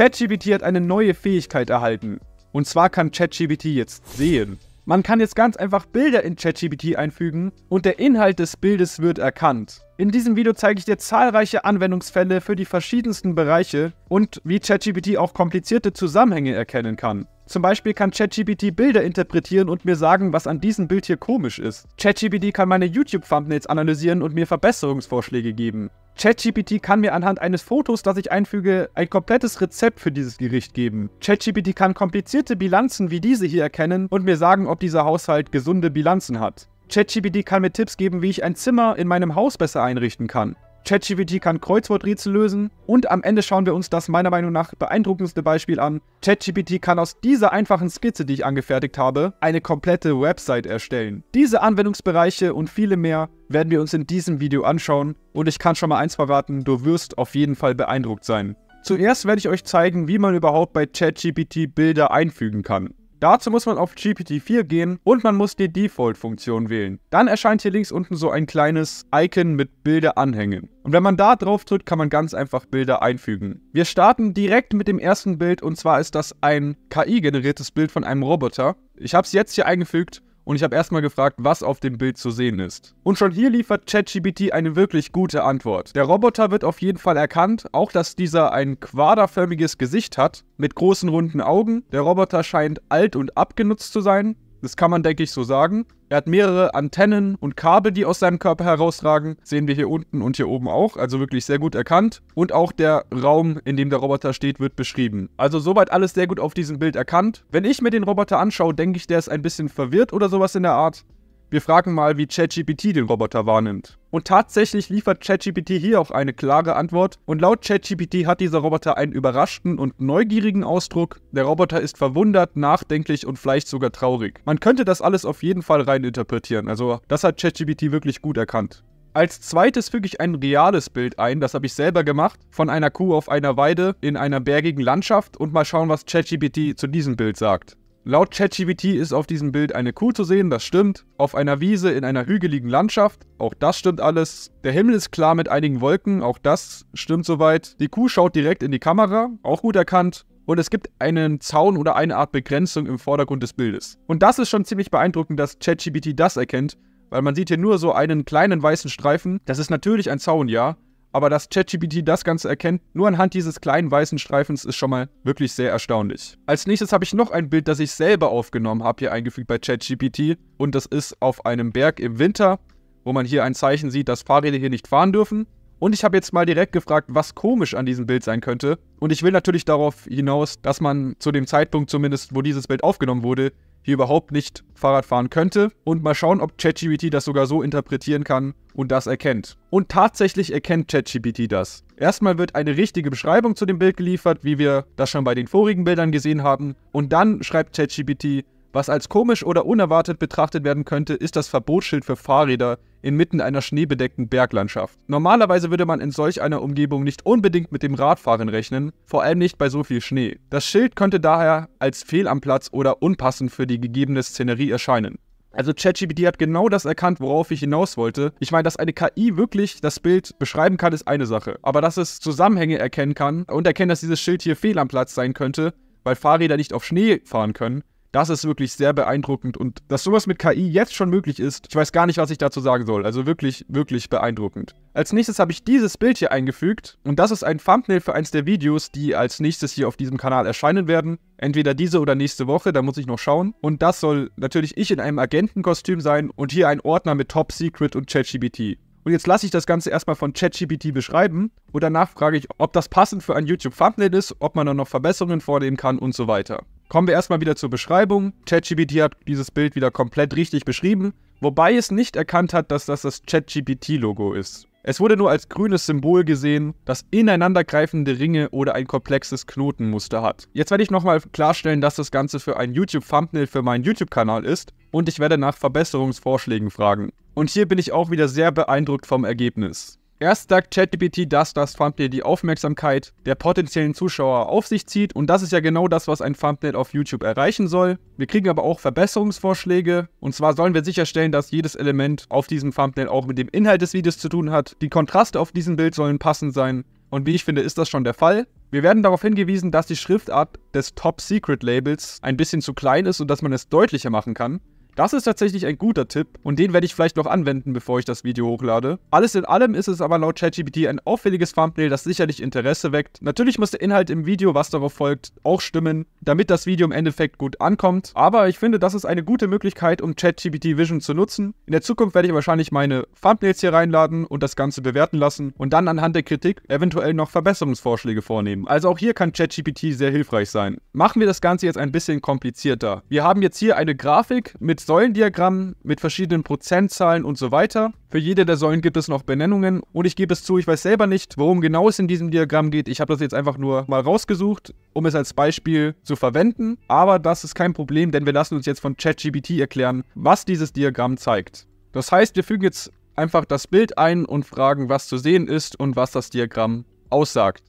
ChatGPT hat eine neue Fähigkeit erhalten. Und zwar kann ChatGPT jetzt sehen. Man kann jetzt ganz einfach Bilder in ChatGPT einfügen und der Inhalt des Bildes wird erkannt. In diesem Video zeige ich dir zahlreiche Anwendungsfälle für die verschiedensten Bereiche und wie ChatGPT auch komplizierte Zusammenhänge erkennen kann. Zum Beispiel kann ChatGPT Bilder interpretieren und mir sagen, was an diesem Bild hier komisch ist. ChatGPT kann meine YouTube-Thumbnails analysieren und mir Verbesserungsvorschläge geben. ChatGPT kann mir anhand eines Fotos, das ich einfüge, ein komplettes Rezept für dieses Gericht geben. ChatGPT kann komplizierte Bilanzen wie diese hier erkennen und mir sagen, ob dieser Haushalt gesunde Bilanzen hat. ChatGPT kann mir Tipps geben, wie ich ein Zimmer in meinem Haus besser einrichten kann. ChatGPT kann Kreuzworträtsel lösen und am Ende schauen wir uns das meiner Meinung nach beeindruckendste Beispiel an. ChatGPT kann aus dieser einfachen Skizze, die ich angefertigt habe, eine komplette Website erstellen. Diese Anwendungsbereiche und viele mehr werden wir uns in diesem Video anschauen und ich kann schon mal eins verraten, du wirst auf jeden Fall beeindruckt sein. Zuerst werde ich euch zeigen, wie man überhaupt bei ChatGPT Bilder einfügen kann. Dazu muss man auf GPT-4 gehen und man muss die Default-Funktion wählen. Dann erscheint hier links unten so ein kleines Icon mit Bilder anhängen. Und wenn man da drauf drückt, kann man ganz einfach Bilder einfügen. Wir starten direkt mit dem ersten Bild und zwar ist das ein KI-generiertes Bild von einem Roboter. Ich habe es jetzt hier eingefügt und ich habe erstmal gefragt, was auf dem Bild zu sehen ist. Und schon hier liefert ChatGPT eine wirklich gute Antwort. Der Roboter wird auf jeden Fall erkannt, auch dass dieser ein quaderförmiges Gesicht hat, mit großen runden Augen. Der Roboter scheint alt und abgenutzt zu sein das kann man, denke ich, so sagen. Er hat mehrere Antennen und Kabel, die aus seinem Körper herausragen. Sehen wir hier unten und hier oben auch. Also wirklich sehr gut erkannt. Und auch der Raum, in dem der Roboter steht, wird beschrieben. Also soweit alles sehr gut auf diesem Bild erkannt. Wenn ich mir den Roboter anschaue, denke ich, der ist ein bisschen verwirrt oder sowas in der Art. Wir fragen mal, wie ChatGPT den Roboter wahrnimmt. Und tatsächlich liefert ChatGPT hier auch eine klare Antwort. Und laut ChatGPT hat dieser Roboter einen überraschten und neugierigen Ausdruck. Der Roboter ist verwundert, nachdenklich und vielleicht sogar traurig. Man könnte das alles auf jeden Fall rein interpretieren. Also, das hat ChatGPT wirklich gut erkannt. Als zweites füge ich ein reales Bild ein, das habe ich selber gemacht, von einer Kuh auf einer Weide in einer bergigen Landschaft und mal schauen, was ChatGPT zu diesem Bild sagt. Laut ChatGPT ist auf diesem Bild eine Kuh zu sehen, das stimmt. Auf einer Wiese in einer hügeligen Landschaft, auch das stimmt alles. Der Himmel ist klar mit einigen Wolken, auch das stimmt soweit. Die Kuh schaut direkt in die Kamera, auch gut erkannt. Und es gibt einen Zaun oder eine Art Begrenzung im Vordergrund des Bildes. Und das ist schon ziemlich beeindruckend, dass ChatGPT das erkennt, weil man sieht hier nur so einen kleinen weißen Streifen. Das ist natürlich ein Zaun, ja, aber dass ChatGPT das Ganze erkennt, nur anhand dieses kleinen weißen Streifens, ist schon mal wirklich sehr erstaunlich. Als nächstes habe ich noch ein Bild, das ich selber aufgenommen habe, hier eingefügt bei ChatGPT. Und das ist auf einem Berg im Winter, wo man hier ein Zeichen sieht, dass Fahrräder hier nicht fahren dürfen. Und ich habe jetzt mal direkt gefragt, was komisch an diesem Bild sein könnte. Und ich will natürlich darauf hinaus, dass man zu dem Zeitpunkt zumindest, wo dieses Bild aufgenommen wurde, hier überhaupt nicht Fahrrad fahren könnte. Und mal schauen, ob ChatGPT das sogar so interpretieren kann und das erkennt. Und tatsächlich erkennt ChatGPT das. Erstmal wird eine richtige Beschreibung zu dem Bild geliefert, wie wir das schon bei den vorigen Bildern gesehen haben. Und dann schreibt ChatGPT, was als komisch oder unerwartet betrachtet werden könnte, ist das Verbotsschild für Fahrräder inmitten einer schneebedeckten Berglandschaft. Normalerweise würde man in solch einer Umgebung nicht unbedingt mit dem Radfahren rechnen, vor allem nicht bei so viel Schnee. Das Schild könnte daher als fehl am Platz oder unpassend für die gegebene Szenerie erscheinen. Also ChatGPT hat genau das erkannt, worauf ich hinaus wollte. Ich meine, dass eine KI wirklich das Bild beschreiben kann, ist eine Sache. Aber dass es Zusammenhänge erkennen kann und erkennen, dass dieses Schild hier fehl am Platz sein könnte, weil Fahrräder nicht auf Schnee fahren können, das ist wirklich sehr beeindruckend und dass sowas mit KI jetzt schon möglich ist, ich weiß gar nicht, was ich dazu sagen soll. Also wirklich, wirklich beeindruckend. Als nächstes habe ich dieses Bild hier eingefügt und das ist ein Thumbnail für eins der Videos, die als nächstes hier auf diesem Kanal erscheinen werden. Entweder diese oder nächste Woche, da muss ich noch schauen. Und das soll natürlich ich in einem Agentenkostüm sein und hier ein Ordner mit Top Secret und ChatGBT. Und jetzt lasse ich das Ganze erstmal von ChatGPT beschreiben und danach frage ich, ob das passend für ein YouTube-Thumbnail ist, ob man da noch Verbesserungen vornehmen kann und so weiter. Kommen wir erstmal wieder zur Beschreibung. ChatGPT hat dieses Bild wieder komplett richtig beschrieben, wobei es nicht erkannt hat, dass das das ChatGPT-Logo ist. Es wurde nur als grünes Symbol gesehen, das ineinandergreifende Ringe oder ein komplexes Knotenmuster hat. Jetzt werde ich nochmal klarstellen, dass das Ganze für ein YouTube-Thumbnail für meinen YouTube-Kanal ist und ich werde nach Verbesserungsvorschlägen fragen. Und hier bin ich auch wieder sehr beeindruckt vom Ergebnis. Erst sagt ChatGPT das, dass Thumbnail die Aufmerksamkeit der potenziellen Zuschauer auf sich zieht und das ist ja genau das, was ein Thumbnail auf YouTube erreichen soll. Wir kriegen aber auch Verbesserungsvorschläge und zwar sollen wir sicherstellen, dass jedes Element auf diesem Thumbnail auch mit dem Inhalt des Videos zu tun hat. Die Kontraste auf diesem Bild sollen passend sein und wie ich finde, ist das schon der Fall. Wir werden darauf hingewiesen, dass die Schriftart des Top Secret Labels ein bisschen zu klein ist und dass man es deutlicher machen kann. Das ist tatsächlich ein guter Tipp und den werde ich vielleicht noch anwenden, bevor ich das Video hochlade. Alles in allem ist es aber laut ChatGPT ein auffälliges Thumbnail, das sicherlich Interesse weckt. Natürlich muss der Inhalt im Video, was darauf folgt, auch stimmen, damit das Video im Endeffekt gut ankommt. Aber ich finde, das ist eine gute Möglichkeit, um ChatGPT Vision zu nutzen. In der Zukunft werde ich wahrscheinlich meine Thumbnails hier reinladen und das Ganze bewerten lassen und dann anhand der Kritik eventuell noch Verbesserungsvorschläge vornehmen. Also auch hier kann ChatGPT sehr hilfreich sein. Machen wir das Ganze jetzt ein bisschen komplizierter. Wir haben jetzt hier eine Grafik mit Säulendiagramm mit verschiedenen Prozentzahlen und so weiter. Für jede der Säulen gibt es noch Benennungen und ich gebe es zu, ich weiß selber nicht, worum genau es in diesem Diagramm geht. Ich habe das jetzt einfach nur mal rausgesucht, um es als Beispiel zu verwenden. Aber das ist kein Problem, denn wir lassen uns jetzt von ChatGPT erklären, was dieses Diagramm zeigt. Das heißt, wir fügen jetzt einfach das Bild ein und fragen, was zu sehen ist und was das Diagramm aussagt.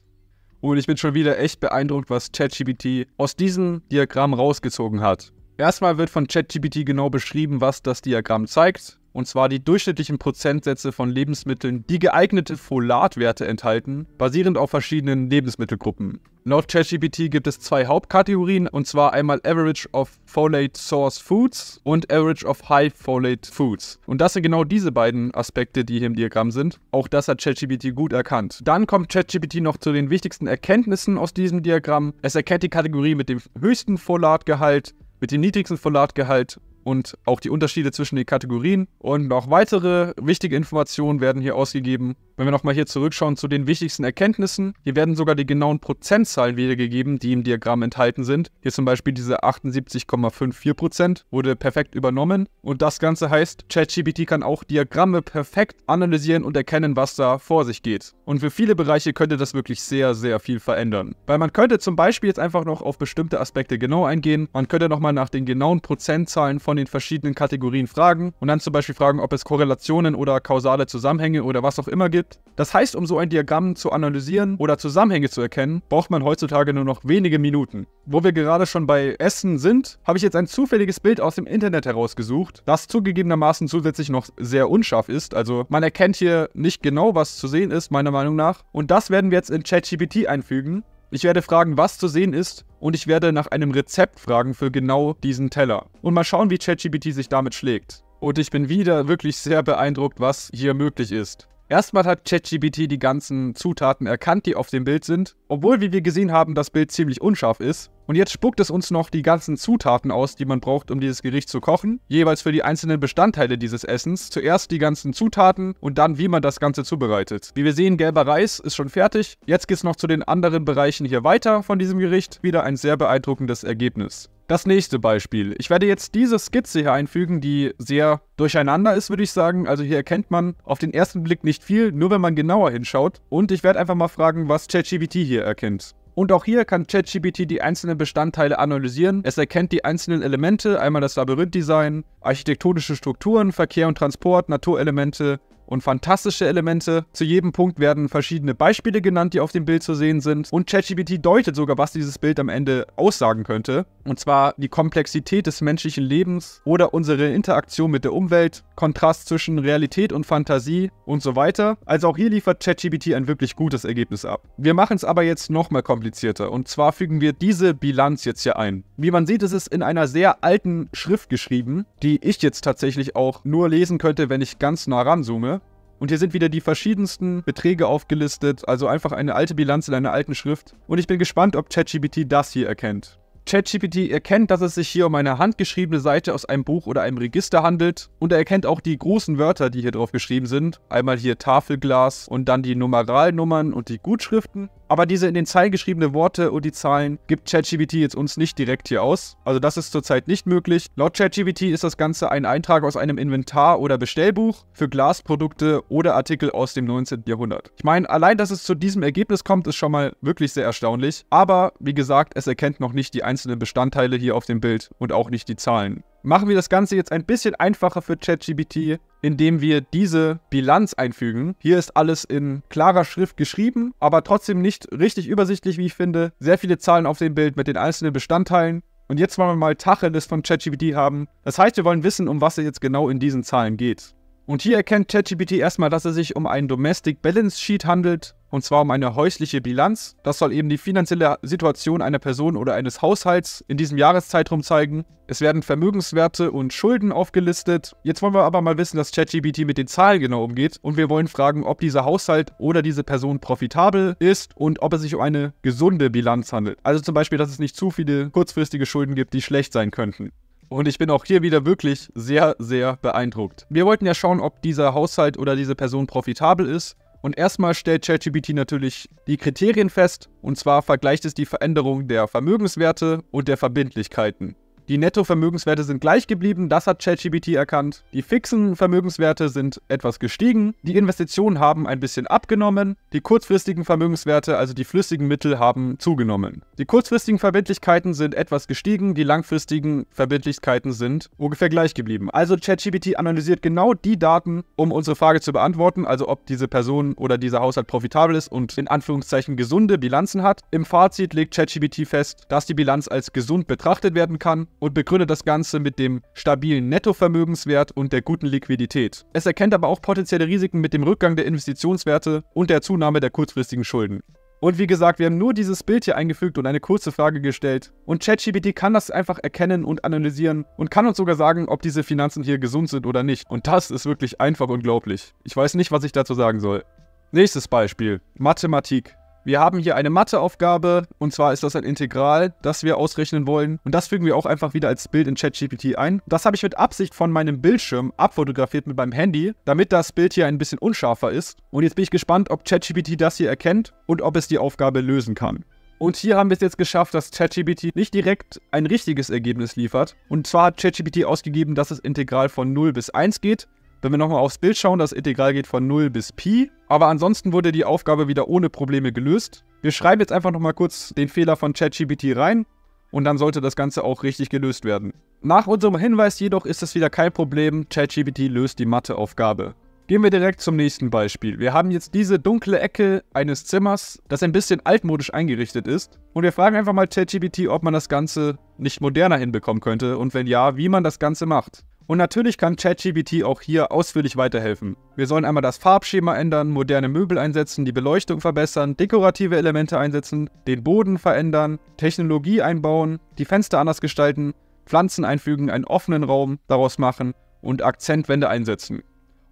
Und ich bin schon wieder echt beeindruckt, was ChatGPT aus diesem Diagramm rausgezogen hat. Erstmal wird von ChatGPT genau beschrieben, was das Diagramm zeigt. Und zwar die durchschnittlichen Prozentsätze von Lebensmitteln, die geeignete Folatwerte enthalten, basierend auf verschiedenen Lebensmittelgruppen. Laut ChatGPT gibt es zwei Hauptkategorien, und zwar einmal Average of Folate Source Foods und Average of High Folate Foods. Und das sind genau diese beiden Aspekte, die hier im Diagramm sind. Auch das hat ChatGPT gut erkannt. Dann kommt ChatGPT noch zu den wichtigsten Erkenntnissen aus diesem Diagramm. Es erkennt die Kategorie mit dem höchsten Folatgehalt, mit dem niedrigsten Folatgehalt und auch die Unterschiede zwischen den Kategorien. Und noch weitere wichtige Informationen werden hier ausgegeben. Wenn wir nochmal hier zurückschauen zu den wichtigsten Erkenntnissen, hier werden sogar die genauen Prozentzahlen wiedergegeben, die im Diagramm enthalten sind. Hier zum Beispiel diese 78,54% wurde perfekt übernommen. Und das Ganze heißt, ChatGPT kann auch Diagramme perfekt analysieren und erkennen, was da vor sich geht. Und für viele Bereiche könnte das wirklich sehr, sehr viel verändern. Weil man könnte zum Beispiel jetzt einfach noch auf bestimmte Aspekte genau eingehen. Man könnte nochmal nach den genauen Prozentzahlen von den verschiedenen Kategorien fragen und dann zum Beispiel fragen, ob es Korrelationen oder kausale Zusammenhänge oder was auch immer gibt. Zeit. Das heißt, um so ein Diagramm zu analysieren oder Zusammenhänge zu erkennen, braucht man heutzutage nur noch wenige Minuten. Wo wir gerade schon bei Essen sind, habe ich jetzt ein zufälliges Bild aus dem Internet herausgesucht, das zugegebenermaßen zusätzlich noch sehr unscharf ist. Also man erkennt hier nicht genau, was zu sehen ist, meiner Meinung nach. Und das werden wir jetzt in ChatGPT einfügen. Ich werde fragen, was zu sehen ist und ich werde nach einem Rezept fragen für genau diesen Teller. Und mal schauen, wie ChatGPT sich damit schlägt. Und ich bin wieder wirklich sehr beeindruckt, was hier möglich ist. Erstmal hat ChatGPT die ganzen Zutaten erkannt, die auf dem Bild sind, obwohl, wie wir gesehen haben, das Bild ziemlich unscharf ist. Und jetzt spuckt es uns noch die ganzen Zutaten aus, die man braucht, um dieses Gericht zu kochen. Jeweils für die einzelnen Bestandteile dieses Essens. Zuerst die ganzen Zutaten und dann, wie man das Ganze zubereitet. Wie wir sehen, gelber Reis ist schon fertig. Jetzt geht es noch zu den anderen Bereichen hier weiter von diesem Gericht. Wieder ein sehr beeindruckendes Ergebnis. Das nächste Beispiel. Ich werde jetzt diese Skizze hier einfügen, die sehr durcheinander ist, würde ich sagen. Also hier erkennt man auf den ersten Blick nicht viel, nur wenn man genauer hinschaut. Und ich werde einfach mal fragen, was ChatGPT hier erkennt. Und auch hier kann ChatGPT die einzelnen Bestandteile analysieren. Es erkennt die einzelnen Elemente, einmal das Labyrinth-Design, architektonische Strukturen, Verkehr und Transport, Naturelemente und fantastische Elemente. Zu jedem Punkt werden verschiedene Beispiele genannt, die auf dem Bild zu sehen sind. Und ChatGPT deutet sogar, was dieses Bild am Ende aussagen könnte. Und zwar die Komplexität des menschlichen Lebens oder unsere Interaktion mit der Umwelt, Kontrast zwischen Realität und Fantasie und so weiter. Also auch hier liefert ChatGPT ein wirklich gutes Ergebnis ab. Wir machen es aber jetzt nochmal komplizierter. Und zwar fügen wir diese Bilanz jetzt hier ein. Wie man sieht, ist es in einer sehr alten Schrift geschrieben, die ich jetzt tatsächlich auch nur lesen könnte, wenn ich ganz nah ranzoome. Und hier sind wieder die verschiedensten Beträge aufgelistet, also einfach eine alte Bilanz in einer alten Schrift. Und ich bin gespannt, ob ChatGPT das hier erkennt. ChatGPT erkennt, dass es sich hier um eine handgeschriebene Seite aus einem Buch oder einem Register handelt und er erkennt auch die großen Wörter, die hier drauf geschrieben sind. Einmal hier Tafelglas und dann die Numeralnummern und die Gutschriften. Aber diese in den Zeilen geschriebene Worte und die Zahlen gibt ChatGBT jetzt uns nicht direkt hier aus. Also das ist zurzeit nicht möglich. Laut ChatGBT ist das Ganze ein Eintrag aus einem Inventar oder Bestellbuch für Glasprodukte oder Artikel aus dem 19. Jahrhundert. Ich meine, allein, dass es zu diesem Ergebnis kommt, ist schon mal wirklich sehr erstaunlich. Aber wie gesagt, es erkennt noch nicht die einzelnen Bestandteile hier auf dem Bild und auch nicht die Zahlen machen wir das Ganze jetzt ein bisschen einfacher für ChatGPT, indem wir diese Bilanz einfügen. Hier ist alles in klarer Schrift geschrieben, aber trotzdem nicht richtig übersichtlich, wie ich finde. Sehr viele Zahlen auf dem Bild mit den einzelnen Bestandteilen. Und jetzt wollen wir mal Tacheles von ChatGPT haben. Das heißt, wir wollen wissen, um was es jetzt genau in diesen Zahlen geht. Und hier erkennt ChatGPT erstmal, dass es sich um ein Domestic Balance Sheet handelt und zwar um eine häusliche Bilanz. Das soll eben die finanzielle Situation einer Person oder eines Haushalts in diesem Jahreszeitraum zeigen. Es werden Vermögenswerte und Schulden aufgelistet. Jetzt wollen wir aber mal wissen, dass ChatGPT mit den Zahlen genau umgeht und wir wollen fragen, ob dieser Haushalt oder diese Person profitabel ist und ob es sich um eine gesunde Bilanz handelt. Also zum Beispiel, dass es nicht zu viele kurzfristige Schulden gibt, die schlecht sein könnten. Und ich bin auch hier wieder wirklich sehr, sehr beeindruckt. Wir wollten ja schauen, ob dieser Haushalt oder diese Person profitabel ist. Und erstmal stellt ChatGPT natürlich die Kriterien fest, und zwar vergleicht es die Veränderung der Vermögenswerte und der Verbindlichkeiten. Die Nettovermögenswerte sind gleich geblieben, das hat ChatGPT erkannt. Die fixen Vermögenswerte sind etwas gestiegen. Die Investitionen haben ein bisschen abgenommen. Die kurzfristigen Vermögenswerte, also die flüssigen Mittel, haben zugenommen. Die kurzfristigen Verbindlichkeiten sind etwas gestiegen. Die langfristigen Verbindlichkeiten sind ungefähr gleich geblieben. Also ChatGPT analysiert genau die Daten, um unsere Frage zu beantworten, also ob diese Person oder dieser Haushalt profitabel ist und in Anführungszeichen gesunde Bilanzen hat. Im Fazit legt ChatGPT fest, dass die Bilanz als gesund betrachtet werden kann und begründet das Ganze mit dem stabilen Nettovermögenswert und der guten Liquidität. Es erkennt aber auch potenzielle Risiken mit dem Rückgang der Investitionswerte und der Zunahme der kurzfristigen Schulden. Und wie gesagt, wir haben nur dieses Bild hier eingefügt und eine kurze Frage gestellt. Und ChatGPT kann das einfach erkennen und analysieren und kann uns sogar sagen, ob diese Finanzen hier gesund sind oder nicht. Und das ist wirklich einfach unglaublich. Ich weiß nicht, was ich dazu sagen soll. Nächstes Beispiel. Mathematik. Wir haben hier eine Matheaufgabe und zwar ist das ein Integral, das wir ausrechnen wollen und das fügen wir auch einfach wieder als Bild in ChatGPT ein. Das habe ich mit Absicht von meinem Bildschirm abfotografiert mit meinem Handy, damit das Bild hier ein bisschen unscharfer ist. Und jetzt bin ich gespannt, ob ChatGPT das hier erkennt und ob es die Aufgabe lösen kann. Und hier haben wir es jetzt geschafft, dass ChatGPT nicht direkt ein richtiges Ergebnis liefert. Und zwar hat ChatGPT ausgegeben, dass das Integral von 0 bis 1 geht. Wenn wir nochmal aufs Bild schauen, das Integral geht von 0 bis Pi. Aber ansonsten wurde die Aufgabe wieder ohne Probleme gelöst. Wir schreiben jetzt einfach nochmal kurz den Fehler von ChatGPT rein und dann sollte das Ganze auch richtig gelöst werden. Nach unserem Hinweis jedoch ist es wieder kein Problem, ChatGPT löst die Matheaufgabe. Gehen wir direkt zum nächsten Beispiel. Wir haben jetzt diese dunkle Ecke eines Zimmers, das ein bisschen altmodisch eingerichtet ist. Und wir fragen einfach mal ChatGPT, ob man das Ganze nicht moderner hinbekommen könnte und wenn ja, wie man das Ganze macht. Und natürlich kann ChatGPT auch hier ausführlich weiterhelfen. Wir sollen einmal das Farbschema ändern, moderne Möbel einsetzen, die Beleuchtung verbessern, dekorative Elemente einsetzen, den Boden verändern, Technologie einbauen, die Fenster anders gestalten, Pflanzen einfügen, einen offenen Raum daraus machen und Akzentwände einsetzen.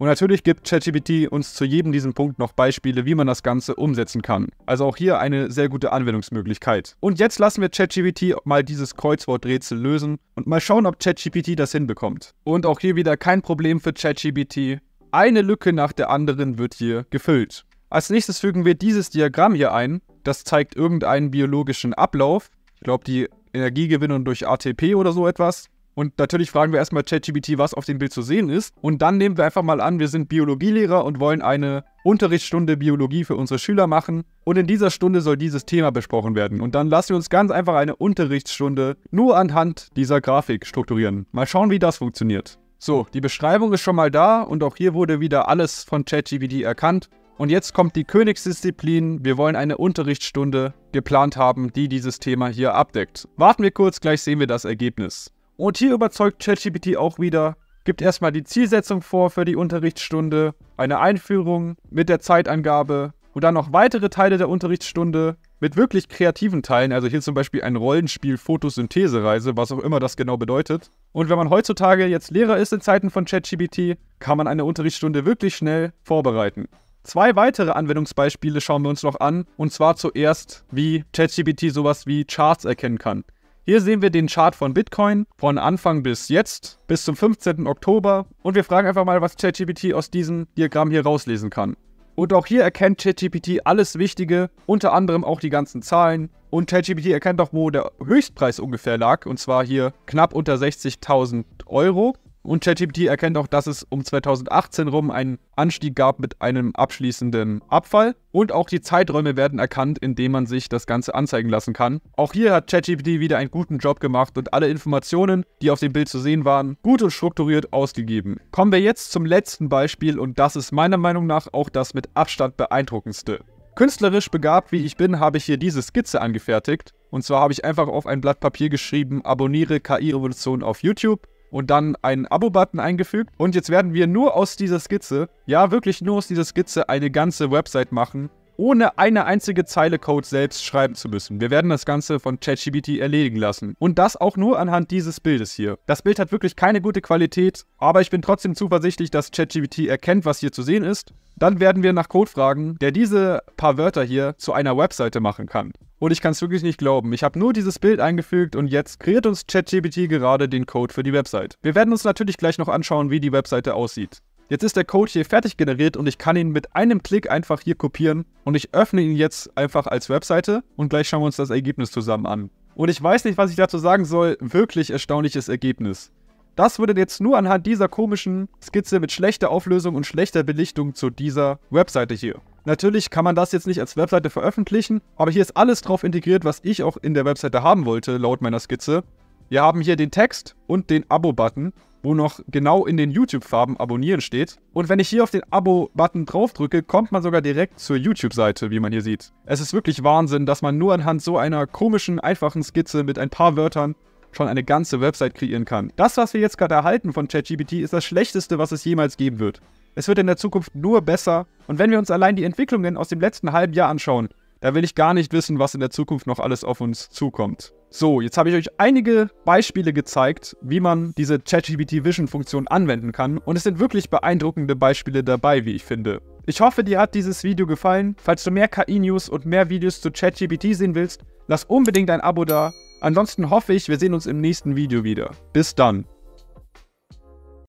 Und natürlich gibt ChatGPT uns zu jedem diesem Punkt noch Beispiele, wie man das Ganze umsetzen kann. Also auch hier eine sehr gute Anwendungsmöglichkeit. Und jetzt lassen wir ChatGPT mal dieses Kreuzworträtsel lösen und mal schauen, ob ChatGPT das hinbekommt. Und auch hier wieder kein Problem für ChatGPT. Eine Lücke nach der anderen wird hier gefüllt. Als nächstes fügen wir dieses Diagramm hier ein. Das zeigt irgendeinen biologischen Ablauf. Ich glaube, die Energiegewinnung durch ATP oder so etwas. Und natürlich fragen wir erstmal ChatGBT, was auf dem Bild zu sehen ist. Und dann nehmen wir einfach mal an, wir sind Biologielehrer und wollen eine Unterrichtsstunde Biologie für unsere Schüler machen. Und in dieser Stunde soll dieses Thema besprochen werden. Und dann lassen wir uns ganz einfach eine Unterrichtsstunde nur anhand dieser Grafik strukturieren. Mal schauen, wie das funktioniert. So, die Beschreibung ist schon mal da und auch hier wurde wieder alles von ChatGPT erkannt. Und jetzt kommt die Königsdisziplin. Wir wollen eine Unterrichtsstunde geplant haben, die dieses Thema hier abdeckt. Warten wir kurz, gleich sehen wir das Ergebnis. Und hier überzeugt ChatGPT auch wieder, gibt erstmal die Zielsetzung vor für die Unterrichtsstunde, eine Einführung mit der Zeitangabe und dann noch weitere Teile der Unterrichtsstunde mit wirklich kreativen Teilen, also hier zum Beispiel ein Rollenspiel Fotosynthesereise, was auch immer das genau bedeutet. Und wenn man heutzutage jetzt Lehrer ist in Zeiten von ChatGPT, kann man eine Unterrichtsstunde wirklich schnell vorbereiten. Zwei weitere Anwendungsbeispiele schauen wir uns noch an, und zwar zuerst, wie ChatGPT sowas wie Charts erkennen kann. Hier sehen wir den Chart von Bitcoin von Anfang bis jetzt, bis zum 15. Oktober. Und wir fragen einfach mal, was ChatGPT aus diesem Diagramm hier rauslesen kann. Und auch hier erkennt ChatGPT alles Wichtige, unter anderem auch die ganzen Zahlen. Und ChatGPT erkennt auch, wo der Höchstpreis ungefähr lag, und zwar hier knapp unter 60.000 Euro. Und ChatGPT erkennt auch, dass es um 2018 rum einen Anstieg gab mit einem abschließenden Abfall. Und auch die Zeiträume werden erkannt, indem man sich das Ganze anzeigen lassen kann. Auch hier hat ChatGPT wieder einen guten Job gemacht und alle Informationen, die auf dem Bild zu sehen waren, gut und strukturiert ausgegeben. Kommen wir jetzt zum letzten Beispiel und das ist meiner Meinung nach auch das mit Abstand beeindruckendste. Künstlerisch begabt wie ich bin, habe ich hier diese Skizze angefertigt. Und zwar habe ich einfach auf ein Blatt Papier geschrieben, abonniere KI-Revolution auf YouTube und dann einen Abo-Button eingefügt. Und jetzt werden wir nur aus dieser Skizze, ja wirklich nur aus dieser Skizze, eine ganze Website machen, ohne eine einzige Zeile Code selbst schreiben zu müssen. Wir werden das Ganze von ChatGPT erledigen lassen. Und das auch nur anhand dieses Bildes hier. Das Bild hat wirklich keine gute Qualität, aber ich bin trotzdem zuversichtlich, dass ChatGPT erkennt, was hier zu sehen ist dann werden wir nach Code fragen, der diese paar Wörter hier zu einer Webseite machen kann. Und ich kann es wirklich nicht glauben. Ich habe nur dieses Bild eingefügt und jetzt kreiert uns ChatGPT gerade den Code für die Website. Wir werden uns natürlich gleich noch anschauen, wie die Webseite aussieht. Jetzt ist der Code hier fertig generiert und ich kann ihn mit einem Klick einfach hier kopieren und ich öffne ihn jetzt einfach als Webseite und gleich schauen wir uns das Ergebnis zusammen an. Und ich weiß nicht, was ich dazu sagen soll. Wirklich erstaunliches Ergebnis. Das würde jetzt nur anhand dieser komischen Skizze mit schlechter Auflösung und schlechter Belichtung zu dieser Webseite hier. Natürlich kann man das jetzt nicht als Webseite veröffentlichen, aber hier ist alles drauf integriert, was ich auch in der Webseite haben wollte, laut meiner Skizze. Wir haben hier den Text und den Abo-Button, wo noch genau in den YouTube-Farben Abonnieren steht. Und wenn ich hier auf den Abo-Button drauf drücke, kommt man sogar direkt zur YouTube-Seite, wie man hier sieht. Es ist wirklich Wahnsinn, dass man nur anhand so einer komischen, einfachen Skizze mit ein paar Wörtern schon eine ganze Website kreieren kann. Das, was wir jetzt gerade erhalten von ChatGPT, ist das Schlechteste, was es jemals geben wird. Es wird in der Zukunft nur besser. Und wenn wir uns allein die Entwicklungen aus dem letzten halben Jahr anschauen, da will ich gar nicht wissen, was in der Zukunft noch alles auf uns zukommt. So, jetzt habe ich euch einige Beispiele gezeigt, wie man diese ChatGPT Vision Funktion anwenden kann und es sind wirklich beeindruckende Beispiele dabei, wie ich finde. Ich hoffe, dir hat dieses Video gefallen. Falls du mehr KI-News und mehr Videos zu ChatGPT sehen willst, lass unbedingt ein Abo da Ansonsten hoffe ich, wir sehen uns im nächsten Video wieder. Bis dann.